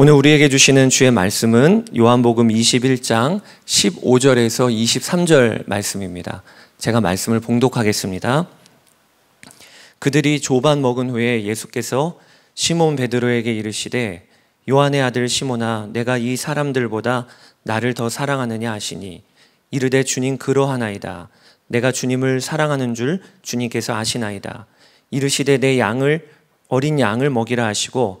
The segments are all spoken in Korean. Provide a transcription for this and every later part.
오늘 우리에게 주시는 주의 말씀은 요한복음 21장 15절에서 23절 말씀입니다. 제가 말씀을 봉독하겠습니다. 그들이 조반 먹은 후에 예수께서 시몬 베드로에게 이르시되 요한의 아들 시몬아 내가 이 사람들보다 나를 더 사랑하느냐 하시니 이르되 주님 그러하나이다 내가 주님을 사랑하는 줄 주님께서 아시나이다 이르시되 내 양을 어린 양을 먹이라 하시고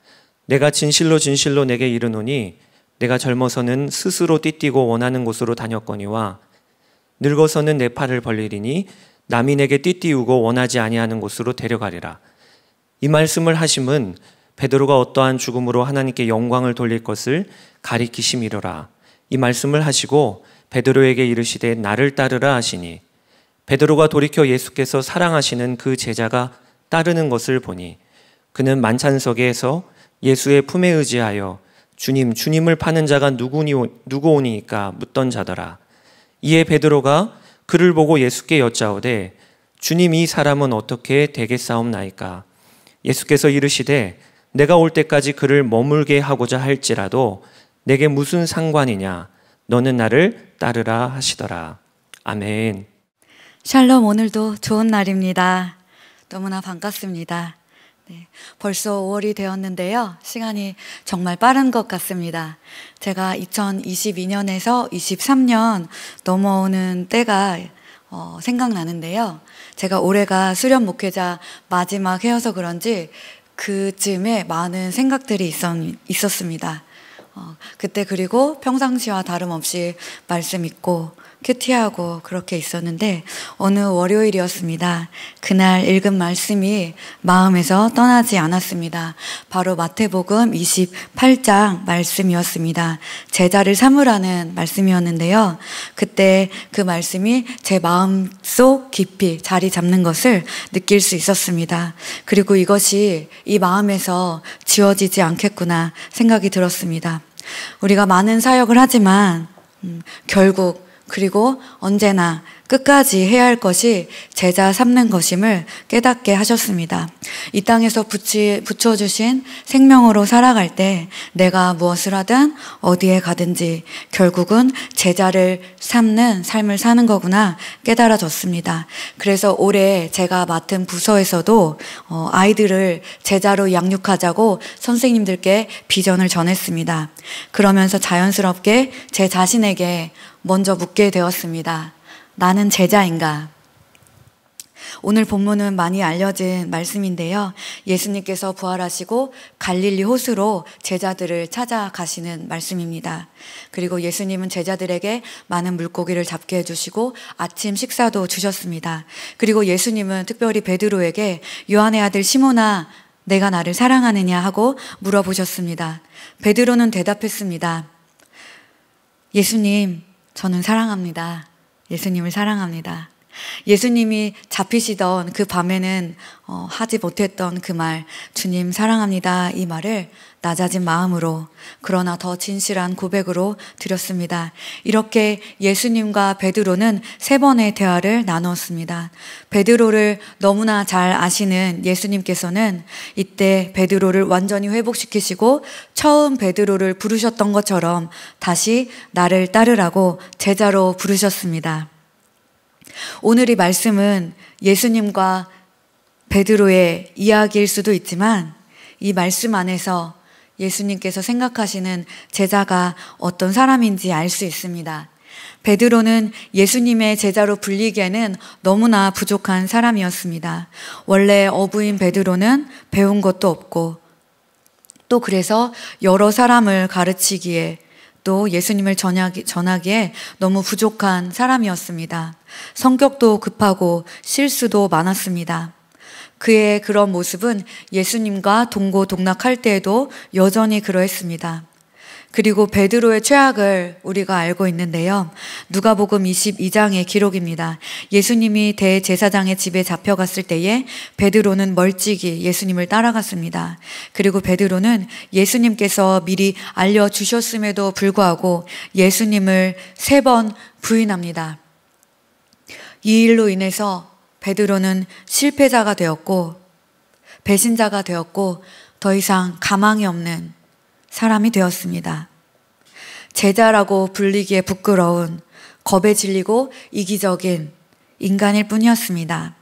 내가 진실로 진실로 내게 이르노니 내가 젊어서는 스스로 띠뛰고 원하는 곳으로 다녔거니와 늙어서는 내 팔을 벌리리니 남이 내게 띠띠우고 원하지 아니하는 곳으로 데려가리라. 이 말씀을 하심은 베드로가 어떠한 죽음으로 하나님께 영광을 돌릴 것을 가리키심이로라. 이 말씀을 하시고 베드로에게 이르시되 나를 따르라 하시니 베드로가 돌이켜 예수께서 사랑하시는 그 제자가 따르는 것을 보니 그는 만찬석에서 예수의 품에 의지하여 주님 주님을 파는 자가 누구니 누구오니까 묻던 자더라. 이에 베드로가 그를 보고 예수께 여짜오되 주님 이 사람은 어떻게 되겠사옵나이까? 예수께서 이르시되 내가 올 때까지 그를 머물게 하고자 할지라도 내게 무슨 상관이냐? 너는 나를 따르라 하시더라. 아멘. 샬롬 오늘도 좋은 날입니다. 너무나 반갑습니다. 네, 벌써 5월이 되었는데요. 시간이 정말 빠른 것 같습니다. 제가 2022년에서 23년 넘어오는 때가 어, 생각나는데요. 제가 올해가 수련 목회자 마지막 해여서 그런지 그쯤에 많은 생각들이 있었, 있었습니다. 어, 그때 그리고 평상시와 다름없이 말씀 있고 큐티하고 그렇게 있었는데 어느 월요일이었습니다. 그날 읽은 말씀이 마음에서 떠나지 않았습니다. 바로 마태복음 28장 말씀이었습니다. 제자를 삼으라는 말씀이었는데요. 그때 그 말씀이 제 마음속 깊이 자리 잡는 것을 느낄 수 있었습니다. 그리고 이것이 이 마음에서 지워지지 않겠구나 생각이 들었습니다. 우리가 많은 사역을 하지만 음, 결국 그리고 언제나 끝까지 해야 할 것이 제자 삼는 것임을 깨닫게 하셨습니다. 이 땅에서 붙이, 붙여주신 생명으로 살아갈 때 내가 무엇을 하든 어디에 가든지 결국은 제자를 삼는 삶을 사는 거구나 깨달아졌습니다. 그래서 올해 제가 맡은 부서에서도 어, 아이들을 제자로 양육하자고 선생님들께 비전을 전했습니다. 그러면서 자연스럽게 제 자신에게 먼저 묻게 되었습니다. 나는 제자인가? 오늘 본문은 많이 알려진 말씀인데요. 예수님께서 부활하시고 갈릴리 호수로 제자들을 찾아가시는 말씀입니다. 그리고 예수님은 제자들에게 많은 물고기를 잡게 해주시고 아침 식사도 주셨습니다. 그리고 예수님은 특별히 베드로에게 요한의 아들 시모나 내가 나를 사랑하느냐 하고 물어보셨습니다. 베드로는 대답했습니다. 예수님, 저는 사랑합니다. 예수님을 사랑합니다. 예수님이 잡히시던 그 밤에는 어, 하지 못했던 그 말, 주님 사랑합니다. 이 말을 낮아진 마음으로, 그러나 더 진실한 고백으로 드렸습니다. 이렇게 예수님과 베드로는 세 번의 대화를 나누었습니다. 베드로를 너무나 잘 아시는 예수님께서는 이때 베드로를 완전히 회복시키시고 처음 베드로를 부르셨던 것처럼 다시 나를 따르라고 제자로 부르셨습니다. 오늘 이 말씀은 예수님과 베드로의 이야기일 수도 있지만 이 말씀 안에서 예수님께서 생각하시는 제자가 어떤 사람인지 알 수 있습니다. 베드로는 예수님의 제자로 불리기에는 너무나 부족한 사람이었습니다. 원래 어부인 베드로는 배운 것도 없고 또 그래서 여러 사람을 가르치기에 또 예수님을 전하기, 에 너무 부족한 사람이었습니다. 성격도 급하고 실수도 많았습니다. 그의 그런 모습은 예수님과 동고동락할 때에도 여전히 그러했습니다. 그리고 베드로의 최악을 우리가 알고 있는데요. 누가복음 22장의 기록입니다. 예수님이 대제사장의 집에 잡혀갔을 때에 베드로는 멀찍이 예수님을 따라갔습니다. 그리고 베드로는 예수님께서 미리 알려 주셨음에도 불구하고 예수님을 세 번 부인합니다. 이 일로 인해서 베드로는 실패자가 되었고 배신자가 되었고 더 이상 가망이 없는 사람이 되었습니다. 제자라고 불리기에 부끄러운 겁에 질리고 이기적인 인간일 뿐이었습니다.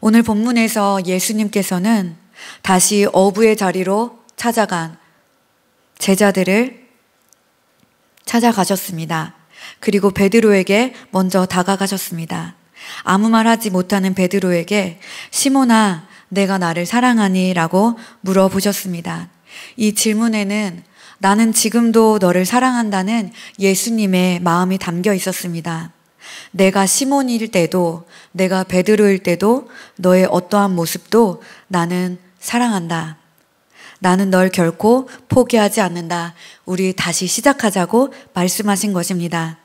오늘 본문에서 예수님께서는 다시 어부의 자리로 찾아간 제자들을 찾아가셨습니다. 그리고 베드로에게 먼저 다가가셨습니다. 아무 말 하지 못하는 베드로에게 시몬아 내가 나를 사랑하니? 라고 물어보셨습니다. 이 질문에는 나는 지금도 너를 사랑한다는 예수님의 마음이 담겨 있었습니다. 내가 시몬일 때도 내가 베드로일 때도 너의 어떠한 모습도 나는 사랑한다. 나는 널 결코 포기하지 않는다. 우리 다시 시작하자고 말씀하신 것입니다.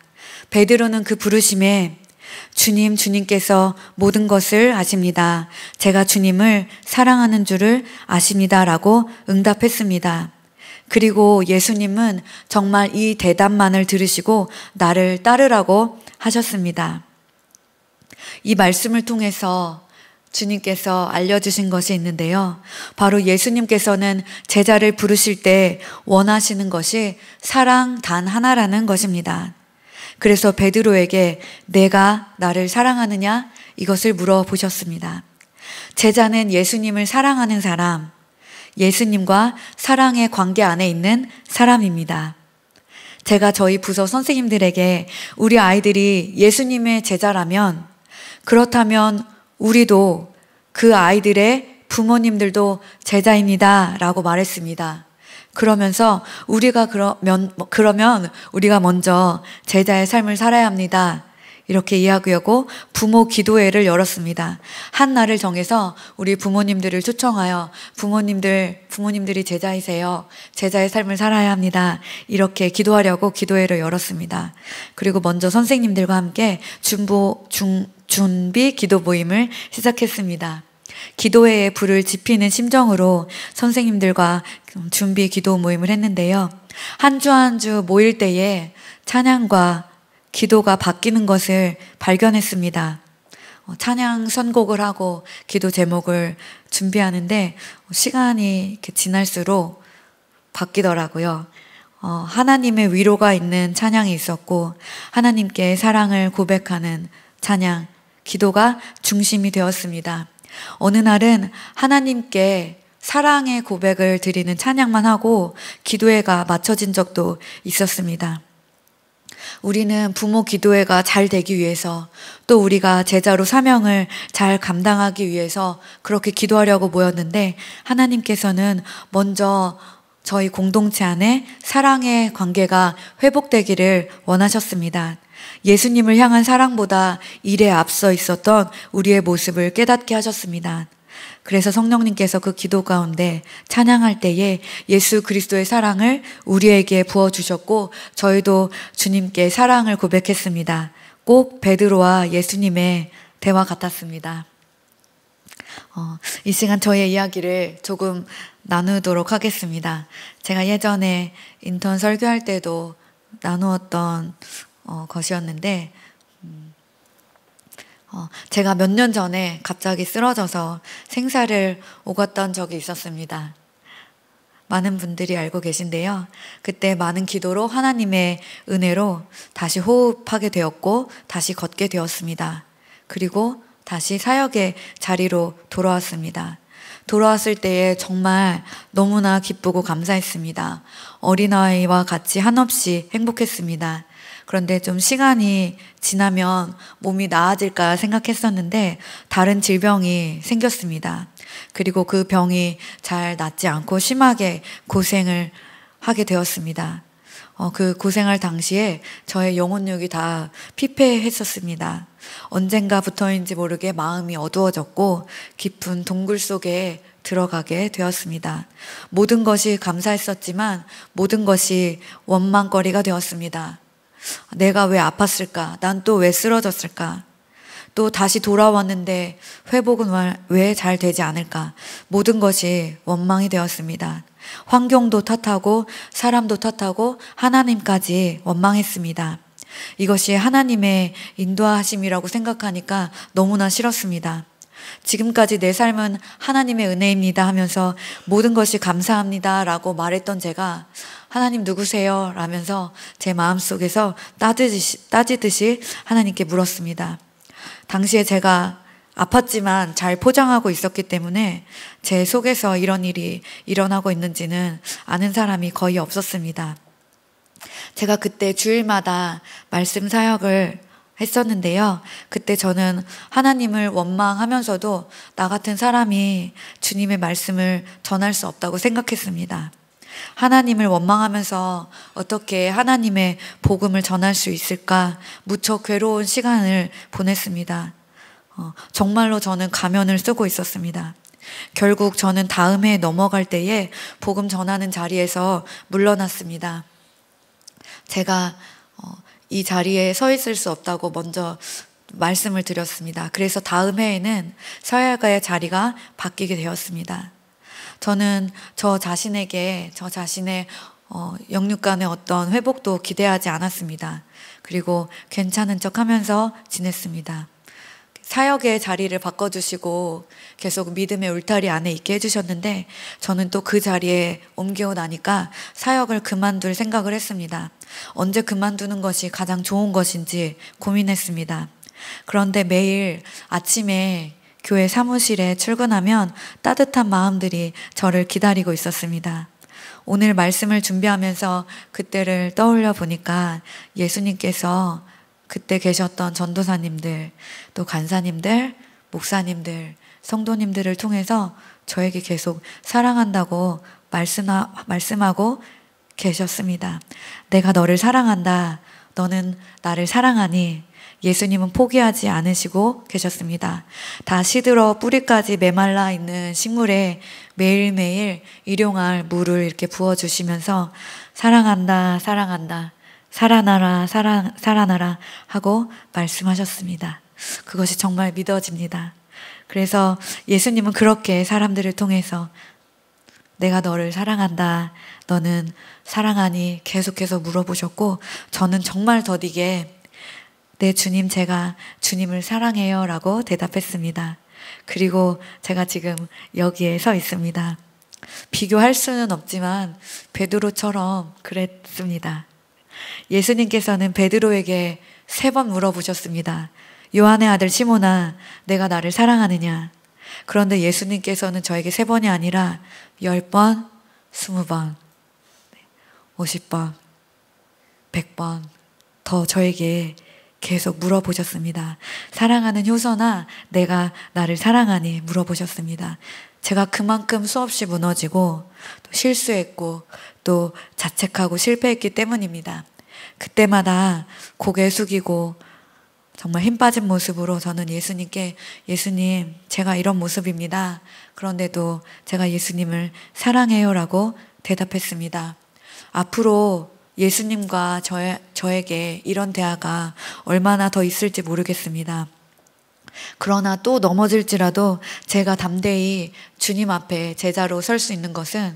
베드로는 그 부르심에 주님, 주님께서 모든 것을 아십니다. 제가 주님을 사랑하는 줄을 아십니다. 라고 응답했습니다. 그리고 예수님은 정말 이 대답만을 들으시고 나를 따르라고 하셨습니다. 이 말씀을 통해서 주님께서 알려주신 것이 있는데요. 바로 예수님께서는 제자를 부르실 때 원하시는 것이 사랑 단 하나라는 것입니다. 그래서 베드로에게 내가 나를 사랑하느냐 이것을 물어보셨습니다. 제자는 예수님을 사랑하는 사람, 예수님과 사랑의 관계 안에 있는 사람입니다. 제가 저희 부서 선생님들에게 우리 아이들이 예수님의 제자라면 그렇다면 우리도 그 아이들의 부모님들도 제자입니다. 라고 말했습니다. 그러면서 우리가 그러면, 그러면 우리가 먼저 제자의 삶을 살아야 합니다. 이렇게 이야기하고 부모 기도회를 열었습니다. 한 날을 정해서 우리 부모님들을 초청하여 부모님들, 부모님들이 제자이세요. 제자의 삶을 살아야 합니다. 이렇게 기도하려고 기도회를 열었습니다. 그리고 먼저 선생님들과 함께 중보, 중, 준비 기도 모임을 시작했습니다. 기도회에 불을 지피는 심정으로 선생님들과 준비 기도 모임을 했는데요. 한 주 한 주 모일 때에 찬양과 기도가 바뀌는 것을 발견했습니다. 어, 찬양 선곡을 하고 기도 제목을 준비하는데 시간이 지날수록 바뀌더라고요. 어, 하나님의 위로가 있는 찬양이 있었고 하나님께 사랑을 고백하는 찬양 기도가 중심이 되었습니다. 어느 날은 하나님께 사랑의 고백을 드리는 찬양만 하고 기도회가 마쳐진 적도 있었습니다. 우리는 부모 기도회가 잘 되기 위해서 또 우리가 제자로 사명을 잘 감당하기 위해서 그렇게 기도하려고 모였는데 하나님께서는 먼저 저희 공동체 안에 사랑의 관계가 회복되기를 원하셨습니다. 예수님을 향한 사랑보다 일에 앞서 있었던 우리의 모습을 깨닫게 하셨습니다. 그래서 성령님께서 그 기도 가운데 찬양할 때에 예수 그리스도의 사랑을 우리에게 부어주셨고 저희도 주님께 사랑을 고백했습니다. 꼭 베드로와 예수님의 대화 같았습니다. 어, 이 시간 저의 이야기를 조금 나누도록 하겠습니다. 제가 예전에 인턴 설교할 때도 나누었던 어, 것이었는데 음, 어, 제가 몇 년 전에 갑자기 쓰러져서 생사를 오갔던 적이 있었습니다. 많은 분들이 알고 계신데요. 그때 많은 기도로 하나님의 은혜로 다시 호흡하게 되었고 다시 걷게 되었습니다. 그리고 다시 사역의 자리로 돌아왔습니다. 돌아왔을 때에 정말 너무나 기쁘고 감사했습니다. 어린아이와 같이 한없이 행복했습니다. 그런데 좀 시간이 지나면 몸이 나아질까 생각했었는데 다른 질병이 생겼습니다. 그리고 그 병이 잘 낫지 않고 심하게 고생을 하게 되었습니다. 어, 그 고생할 당시에 저의 영혼력이 다 피폐했었습니다. 언젠가부터인지 모르게 마음이 어두워졌고 깊은 동굴 속에 들어가게 되었습니다. 모든 것이 감사했었지만 모든 것이 원망거리가 되었습니다. 내가 왜 아팠을까? 난 또 왜 쓰러졌을까? 또 다시 돌아왔는데 회복은 왜 잘 되지 않을까? 모든 것이 원망이 되었습니다. 환경도 탓하고 사람도 탓하고 하나님까지 원망했습니다. 이것이 하나님의 인도하심이라고 생각하니까 너무나 싫었습니다. 지금까지 내 삶은 하나님의 은혜입니다 하면서 모든 것이 감사합니다 라고 말했던 제가 하나님 누구세요? 라면서 제 마음속에서 따지듯이, 따지듯이 하나님께 물었습니다. 당시에 제가 아팠지만 잘 포장하고 있었기 때문에 제 속에서 이런 일이 일어나고 있는지는 아는 사람이 거의 없었습니다. 제가 그때 주일마다 말씀 사역을 했었는데요. 그때 저는 하나님을 원망하면서도 나 같은 사람이 주님의 말씀을 전할 수 없다고 생각했습니다. 하나님을 원망하면서 어떻게 하나님의 복음을 전할 수 있을까 무척 괴로운 시간을 보냈습니다. 어, 정말로 저는 가면을 쓰고 있었습니다. 결국 저는 다음 해 넘어갈 때에 복음 전하는 자리에서 물러났습니다. 제가 어, 이 자리에 서 있을 수 없다고 먼저 말씀을 드렸습니다. 그래서 다음 해에는 서야가의 자리가 바뀌게 되었습니다. 저는 저 자신에게 저 자신의 어, 영육간의 어떤 회복도 기대하지 않았습니다. 그리고 괜찮은 척 하면서 지냈습니다. 사역의 자리를 바꿔주시고 계속 믿음의 울타리 안에 있게 해주셨는데 저는 또 그 자리에 옮겨나니까 사역을 그만둘 생각을 했습니다. 언제 그만두는 것이 가장 좋은 것인지 고민했습니다. 그런데 매일 아침에 교회 사무실에 출근하면 따뜻한 마음들이 저를 기다리고 있었습니다. 오늘 말씀을 준비하면서 그때를 떠올려 보니까 예수님께서 그때 계셨던 전도사님들, 또 간사님들, 목사님들, 성도님들을 통해서 저에게 계속 사랑한다고 말씀하, 말씀하고 계셨습니다. 내가 너를 사랑한다. 너는 나를 사랑하니 예수님은 포기하지 않으시고 계셨습니다. 다 시들어 뿌리까지 메말라 있는 식물에 매일매일 일용할 물을 이렇게 부어주시면서 사랑한다, 사랑한다, 살아나라, 살아, 살아나라 하고 말씀하셨습니다. 그것이 정말 믿어집니다. 그래서 예수님은 그렇게 사람들을 통해서 내가 너를 사랑한다. 너는 사랑하니 계속해서 물어보셨고, 저는 정말 더디게 네, 주님, 제가 주님을 사랑해요. 라고 대답했습니다. 그리고 제가 지금 여기에 서 있습니다. 비교할 수는 없지만 베드로처럼 그랬습니다. 예수님께서는 베드로에게 세 번 물어보셨습니다. 요한의 아들 시모나, 내가 나를 사랑하느냐? 그런데 예수님께서는 저에게 세 번이 아니라 열 번, 스무 번, 네, 오십 번, 백 번 더 저에게 계속 물어보셨습니다. 사랑하는 효선아, 내가 나를 사랑하니 물어보셨습니다. 제가 그만큼 수없이 무너지고 또 실수했고 또 자책하고 실패했기 때문입니다. 그때마다 고개 숙이고 정말 힘 빠진 모습으로 저는 예수님께 예수님 제가 이런 모습입니다. 그런데도 제가 예수님을 사랑해요라고 대답했습니다. 앞으로 예수님과 저, 저에게 이런 대화가 얼마나 더 있을지 모르겠습니다. 그러나 또 넘어질지라도 제가 담대히 주님 앞에 제자로 설 수 있는 것은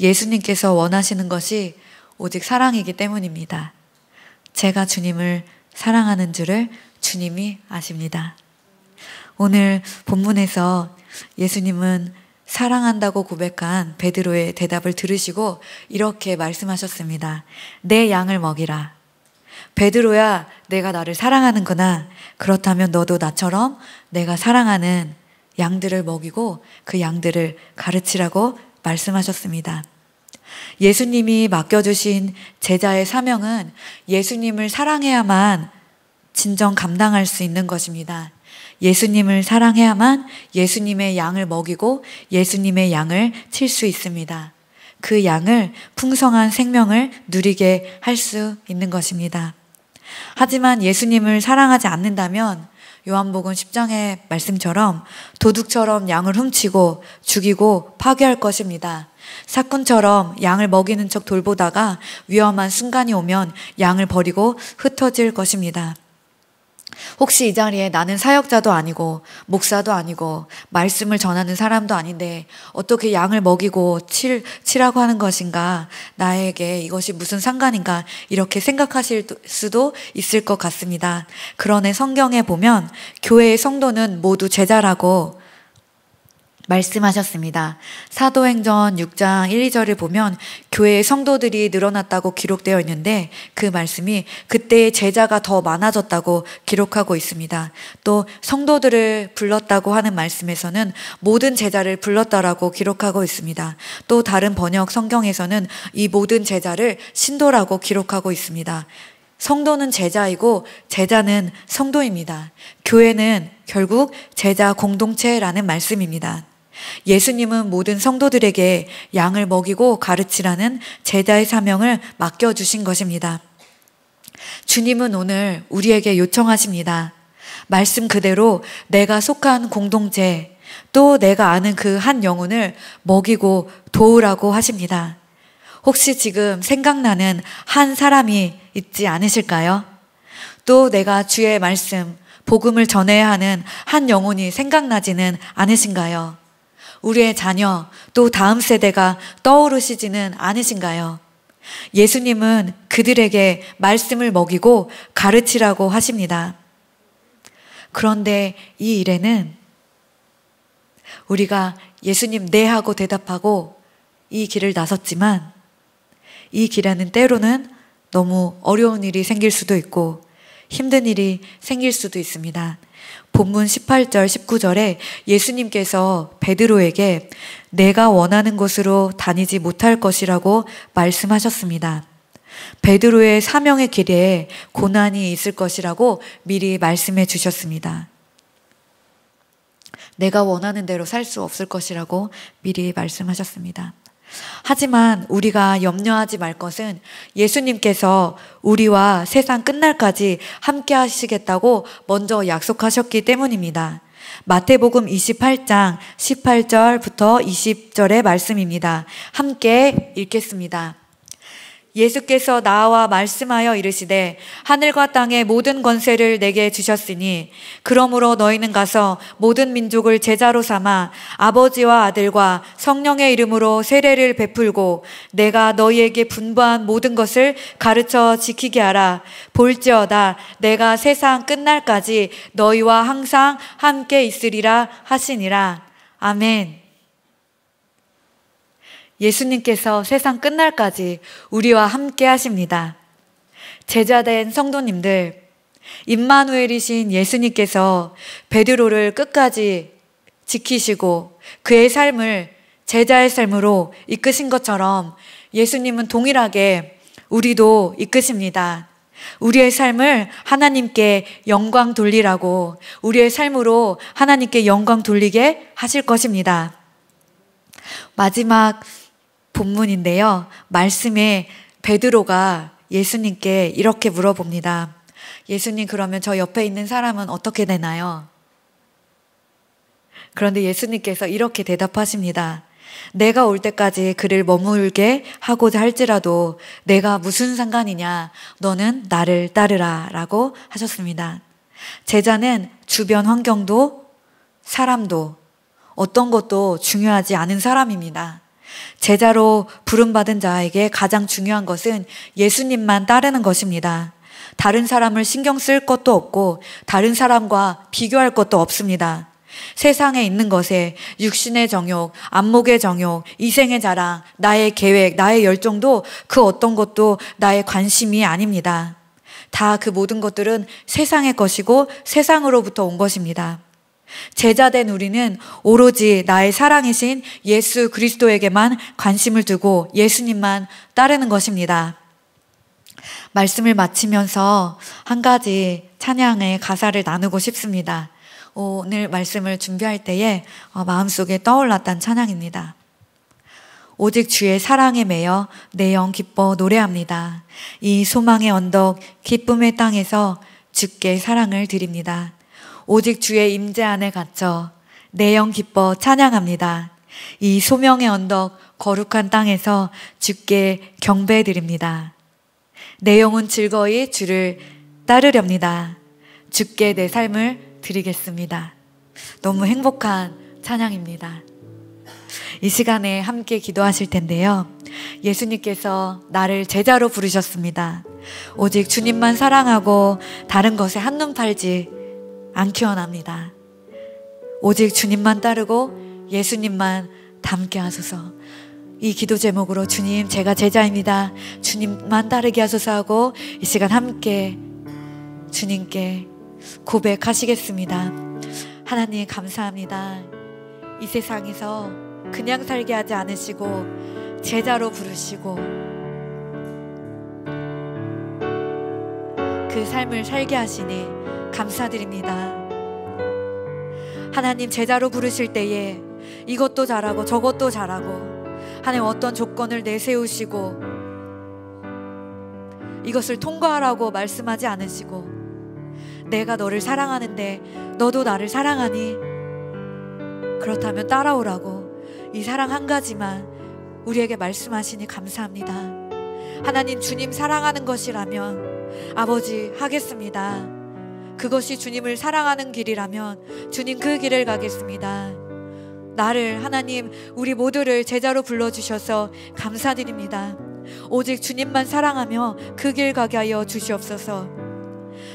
예수님께서 원하시는 것이 오직 사랑이기 때문입니다. 제가 주님을 사랑하는 줄을 주님이 아십니다. 오늘 본문에서 예수님은 사랑한다고 고백한 베드로의 대답을 들으시고 이렇게 말씀하셨습니다. 내 양을 먹이라. 베드로야, 내가 나를 사랑하는구나. 그렇다면 너도 나처럼 내가 사랑하는 양들을 먹이고 그 양들을 가르치라고 말씀하셨습니다. 예수님이 맡겨주신 제자의 사명은 예수님을 사랑해야만 진정 감당할 수 있는 것입니다. 예수님을 사랑해야만 예수님의 양을 먹이고 예수님의 양을 칠 수 있습니다. 그 양을 풍성한 생명을 누리게 할 수 있는 것입니다. 하지만 예수님을 사랑하지 않는다면 요한복음 10장의 말씀처럼 도둑처럼 양을 훔치고 죽이고 파괴할 것입니다. 사꾼처럼 양을 먹이는 척 돌보다가 위험한 순간이 오면 양을 버리고 흩어질 것입니다. 혹시 이 자리에 나는 사역자도 아니고 목사도 아니고 말씀을 전하는 사람도 아닌데 어떻게 양을 먹이고 칠, 치라고 하는 것인가 나에게 이것이 무슨 상관인가 이렇게 생각하실 수도 있을 것 같습니다. 그러네 성경에 보면 교회의 성도는 모두 제자라고 말씀하셨습니다. 사도행전 6장 1, 2절을 보면 교회의 성도들이 늘어났다고 기록되어 있는데 그 말씀이 그때의 제자가 더 많아졌다고 기록하고 있습니다. 또 성도들을 불렀다고 하는 말씀에서는 모든 제자를 불렀다라고 기록하고 있습니다. 또 다른 번역 성경에서는 이 모든 제자를 신도라고 기록하고 있습니다. 성도는 제자이고 제자는 성도입니다. 교회는 결국 제자 공동체라는 말씀입니다. 예수님은 모든 성도들에게 양을 먹이고 가르치라는 제자의 사명을 맡겨주신 것입니다. 주님은 오늘 우리에게 요청하십니다. 말씀 그대로 내가 속한 공동체, 또 내가 아는 그 한 영혼을 먹이고 도우라고 하십니다. 혹시 지금 생각나는 한 사람이 있지 않으실까요? 또 내가 주의 말씀, 복음을 전해야 하는 한 영혼이 생각나지는 않으신가요? 우리의 자녀, 또 다음 세대가 떠오르시지는 않으신가요? 예수님은 그들에게 말씀을 먹이고 가르치라고 하십니다. 그런데 이 일에는 우리가 예수님 네 하고 대답하고 이 길을 나섰지만 이 길에는 때로는 너무 어려운 일이 생길 수도 있고 힘든 일이 생길 수도 있습니다. 본문 18절, 19절에 예수님께서 베드로에게 내가 원하는 곳으로 다니지 못할 것이라고 말씀하셨습니다. 베드로의 사명의 길에 고난이 있을 것이라고 미리 말씀해 주셨습니다. 내가 원하는 대로 살 수 없을 것이라고 미리 말씀하셨습니다. 하지만 우리가 염려하지 말 것은 예수님께서 우리와 세상 끝날까지 함께 하시겠다고 먼저 약속하셨기 때문입니다. 마태복음 28장 18절부터 20절의 말씀입니다. 함께 읽겠습니다. 예수께서 나와 말씀하여 이르시되 하늘과 땅의 모든 권세를 내게 주셨으니 그러므로 너희는 가서 모든 민족을 제자로 삼아 아버지와 아들과 성령의 이름으로 세례를 베풀고 내가 너희에게 분부한 모든 것을 가르쳐 지키게 하라 볼지어다 내가 세상 끝날까지 너희와 항상 함께 있으리라 하시니라 아멘 예수님께서 세상 끝날까지 우리와 함께 하십니다. 제자된 성도님들, 임마누엘이신 예수님께서 베드로를 끝까지 지키시고 그의 삶을 제자의 삶으로 이끄신 것처럼 예수님은 동일하게 우리도 이끄십니다. 우리의 삶을 하나님께 영광 돌리라고 우리의 삶으로 하나님께 영광 돌리게 하실 것입니다. 마지막 본문인데요. 말씀에 베드로가 예수님께 이렇게 물어봅니다. 예수님 그러면 저 옆에 있는 사람은 어떻게 되나요? 그런데 예수님께서 이렇게 대답하십니다. 내가 올 때까지 그를 머물게 하고자 할지라도 내가 무슨 상관이냐 너는 나를 따르라 라고 하셨습니다. 제자는 주변 환경도 사람도 어떤 것도 중요하지 않은 사람입니다. 제자로 부름받은 자에게 가장 중요한 것은 예수님만 따르는 것입니다. 다른 사람을 신경 쓸 것도 없고 다른 사람과 비교할 것도 없습니다. 세상에 있는 것에 육신의 정욕, 안목의 정욕, 이생의 자랑, 나의 계획, 나의 열정도 그 어떤 것도 나의 관심이 아닙니다. 다 그 모든 것들은 세상의 것이고 세상으로부터 온 것입니다. 제자된 우리는 오로지 나의 사랑이신 예수 그리스도에게만 관심을 두고 예수님만 따르는 것입니다. 말씀을 마치면서 한 가지 찬양의 가사를 나누고 싶습니다. 오늘 말씀을 준비할 때에 어, 마음속에 떠올랐던 찬양입니다. 오직 주의 사랑에 매여 내 영 기뻐 노래합니다. 이 소망의 언덕, 기쁨의 땅에서 주께 사랑을 드립니다. 오직 주의 임재 안에 갇혀 내 영 기뻐 찬양합니다. 이 소명의 언덕 거룩한 땅에서 주께 경배 드립니다. 내 영혼 즐거이 주를 따르렵니다. 주께 내 삶을 드리겠습니다. 너무 행복한 찬양입니다. 이 시간에 함께 기도하실 텐데요. 예수님께서 나를 제자로 부르셨습니다. 오직 주님만 사랑하고 다른 것에 한눈 팔지 안 키워납니다. 오직 주님만 따르고 예수님만 닮게 하소서. 이 기도 제목으로 주님, 제가 제자입니다. 주님만 따르게 하소서 하고 이 시간 함께 주님께 고백하시겠습니다. 하나님 감사합니다. 이 세상에서 그냥 살게 하지 않으시고 제자로 부르시고 그 삶을 살게 하시니 감사드립니다. 하나님 제자로 부르실 때에 이것도 잘하고 저것도 잘하고 하나님 어떤 조건을 내세우시고 이것을 통과하라고 말씀하지 않으시고 내가 너를 사랑하는데 너도 나를 사랑하니 그렇다면 따라오라고 이 사랑 한 가지만 우리에게 말씀하시니 감사합니다. 하나님 주님 사랑하는 것이라면 아버지 하겠습니다. 그것이 주님을 사랑하는 길이라면 주님 그 길을 가겠습니다. 나를 하나님 우리 모두를 제자로 불러 주셔서 감사드립니다. 오직 주님만 사랑하며 그 길 가게 하여 주시옵소서.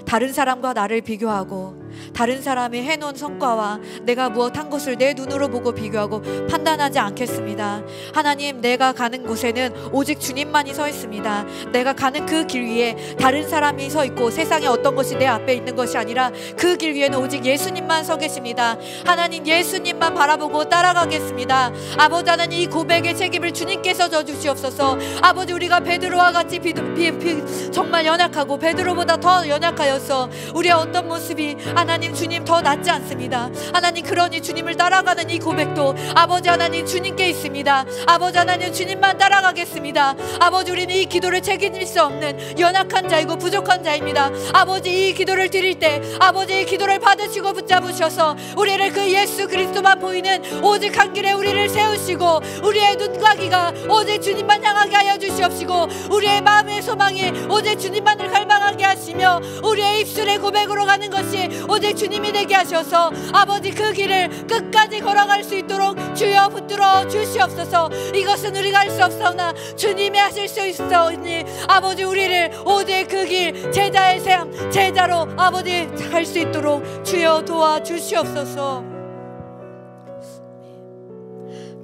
다른 사람과 나를 비교하고 다른 사람이 해놓은 성과와 내가 무엇한 것을 내 눈으로 보고 비교하고 판단하지 않겠습니다. 하나님, 내가 가는 곳에는 오직 주님만이 서 있습니다. 내가 가는 그 길 위에 다른 사람이 서 있고 세상에 어떤 것이 내 앞에 있는 것이 아니라 그 길 위에는 오직 예수님만 서 계십니다. 하나님, 예수님만 바라보고 따라가겠습니다. 아버지 하나님, 이 고백의 책임을 주님께서 져주시옵소서. 아버지, 우리가 베드로와 같이 비, 비, 비, 정말 연약하고 베드로보다 더 연약하여서 우리의 어떤 모습이 하나님 주님 더 낫지 않습니다. 하나님 그러니 주님을 따라가는 이 고백도 아버지 하나님 주님께 있습니다. 아버지 하나님 주님만 따라가겠습니다. 아버지 우리는 이 기도를 책임질 수 없는 연약한 자이고 부족한 자입니다. 아버지 이 기도를 드릴 때 아버지 이 기도를 받으시고 붙잡으셔서 우리를 그 예수 그리스도만 보이는 오직 한 길에 우리를 세우시고 우리의 눈과 귀가 오직 주님만 향하게 하여 주시옵시고 우리의 마음의 소망이 오직 주님만을 갈망하게 하시며 우리의 입술의 고백으로 가는 것이 아버 주님이 되게 하셔서 아버지 그 길을 끝까지 걸어갈 수 있도록 주여 붙들어 주시옵소서 이것은 우리가 할 수 없사오나 주님이 하실 수 있사오니 아버지 우리를 오직 그 길 제자의 삶 제자로 아버지 할 수 있도록 주여 도와주시옵소서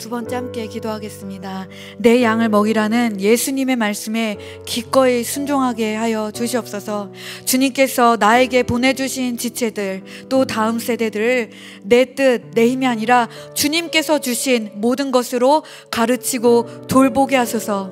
두 번째 함께 기도하겠습니다. 내 양을 먹이라는 예수님의 말씀에 기꺼이 순종하게 하여 주시옵소서. 주님께서 나에게 보내주신 지체들 또 다음 세대들을 내 뜻, 내 힘이 아니라 주님께서 주신 모든 것으로 가르치고 돌보게 하소서.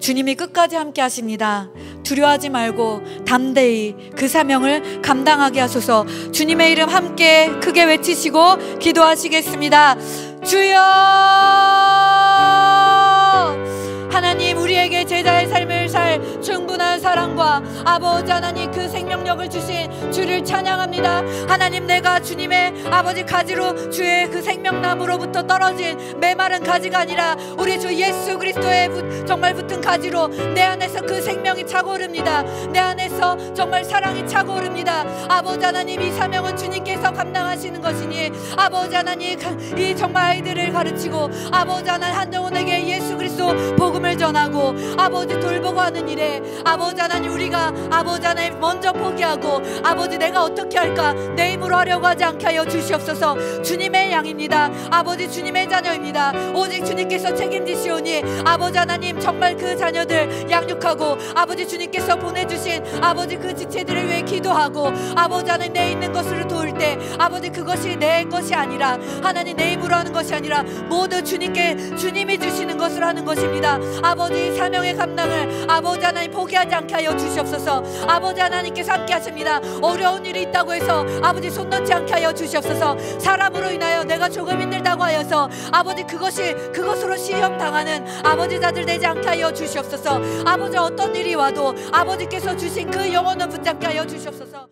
주님이 끝까지 함께 하십니다. 두려워하지 말고 담대히 그 사명을 감당하게 하소서 주님의 이름 함께 크게 외치시고 기도하시겠습니다. 주여 사랑과 아버지 하나님 그 생명력을 주신 주를 찬양합니다. 하나님 내가 주님의 아버지 가지로 주의 그 생명나무로부터 떨어진 메마른 가지가 아니라 우리 주 예수 그리스도의 부, 정말 붙은 가지로 내 안에서 그 생명이 차고 흐릅니다. 내 안에서 정말 사랑이 차고 흐릅니다. 아버지 하나님 이 사명은 주님께서 감당하시는 것이니 아버지 하나님 그, 이 정말 아이들을 가르치고 아버지 하나님 한정훈에게 예수 그리스도 복음을 전하고 아버지 돌보고 하는 일에 아버지 아버지 하나님 우리가 아버지 하나님 먼저 포기하고 아버지 내가 어떻게 할까 내 힘으로 하려고 하지 않게 하여 주시옵소서 주님의 양입니다 아버지 주님의 자녀입니다 오직 주님께서 책임지시오니 아버지 하나님 정말 그 자녀들 양육하고 아버지 주님께서 보내주신 아버지 그 지체들을 위해 기도하고 아버지 하나님 내 있는 것으로 도울 때 아버지 그것이 내 것이 아니라 하나님 내 힘으로 하는 것이 아니라 모두 주님께 주님이 주시는 것을 하는 것입니다 아버지 사명의 감당을 아버지 하나님 포기하지 않게 않게 하여 주시옵소서 아버지 하나님께서 함께 하십니다 어려운 일이 있다고 해서 아버지 손 놓지 않게 하여 주시옵소서 사람으로 인하여 내가 조금 힘들다고 하여서 아버지 그것이 그것으로 시험당하는 아버지 자들 되지 않게 하여 주시옵소서 아버지 어떤 일이 와도 아버지께서 주신 그 영혼을 붙잡게 하여 주시옵소서